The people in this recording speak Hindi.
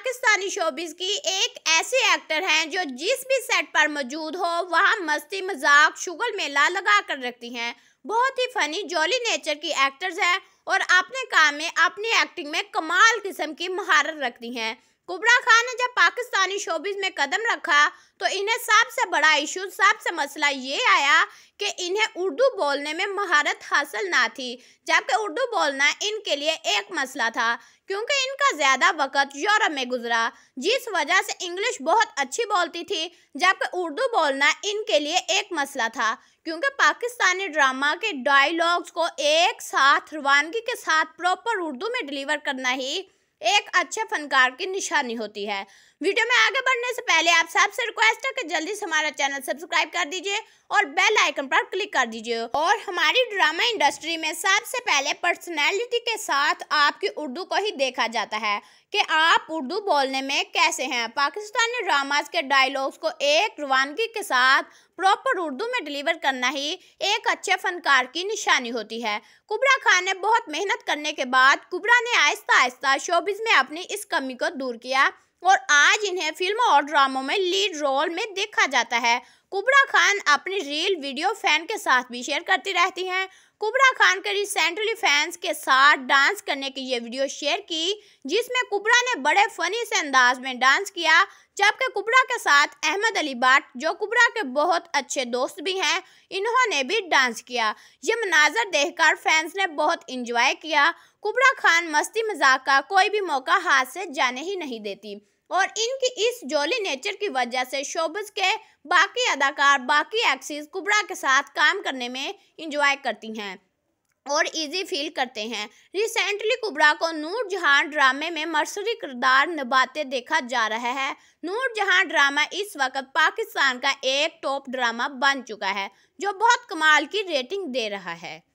पाकिस्तानी शोबिस की एक ऐसे एक्टर हैं जो जिस भी सेट पर मौजूद हो वहाँ मस्ती मजाक शुगल मेला लगा कर रखती हैं बहुत ही फनी जॉली नेचर की एक्टर्स हैं और अपने काम में अपनी एक्टिंग में कमाल किस्म की महारत रखती हैं कुबरा खान ने जब पाकिस्तानी शोबिस में कदम रखा तो इन्हें सबसे बड़ा इशू सबसे मसला ये आया कि इन्हें उर्दू बोलने में महारत हासिल ना थी जबकि उर्दू बोलना इनके लिए एक मसला था क्योंकि इनका ज़्यादा वक़्त यूरोप में गुजरा जिस वजह से इंग्लिश बहुत अच्छी बोलती थी जबकि उर्दू बोलना इनके लिए एक मसला था क्योंकि पाकिस्तानी ड्रामा के डायलॉग्स को एक साथ रवानगी के साथ प्रॉपर उर्दू में डिलीवर करना ही एक अच्छे फनकार की निशानी होती है वीडियो में आगे बढ़ने से पहले आप सबसे रिक्वेस्ट है कि जल्दी से हमारा चैनल सब्सक्राइब कर दीजिए और बेल आइकन पर क्लिक कर दीजिए और हमारी ड्रामा इंडस्ट्री में सबसे पहले पर्सनैलिटी के साथ आपकी उर्दू को ही देखा जाता है कि आप उर्दू बोलने में कैसे हैं पाकिस्तानी ड्रामाज के डायलॉग्स को एक रवानगी के साथ प्रॉपर उर्दू में डिलीवर करना ही एक अच्छे फनकार की निशानी होती है कुबरा खान ने बहुत मेहनत करने के बाद कुबरा ने आहिस्ता आहिस्ता शोबिज में अपनी इस कमी को दूर किया और आज इन्हें फिल्मों और ड्रामों में लीड रोल में देखा जाता है कुबरा खान अपनी रील वीडियो फैन के साथ भी शेयर करती रहती हैं कुबरा खान के रिसेंटली फैंस के साथ डांस करने की ये वीडियो शेयर की जिसमें कुबरा ने बड़े फनी से अंदाज में डांस किया जबकि कुबरा के साथ अहमद अली बाट जो कुबरा के बहुत अच्छे दोस्त भी हैं इन्होंने भी डांस किया ये मनाजर देखकर फैंस ने बहुत इंजॉय किया कुबरा खान मस्ती मजाक का कोई भी मौका हाथ से जाने ही नहीं देती और इनकी इस जॉली नेचर की वजह से शोबज के बाकी अदाकार बाकी एक्सेस कुबरा के साथ काम करने में इंजॉय करती हैं और इजी फील करते हैं रिसेंटली कुबरा को नूर जहां ड्रामे में मर्सरी किरदार निभाते देखा जा रहा है नूर जहां ड्रामा इस वक्त पाकिस्तान का एक टॉप ड्रामा बन चुका है जो बहुत कमाल की रेटिंग दे रहा है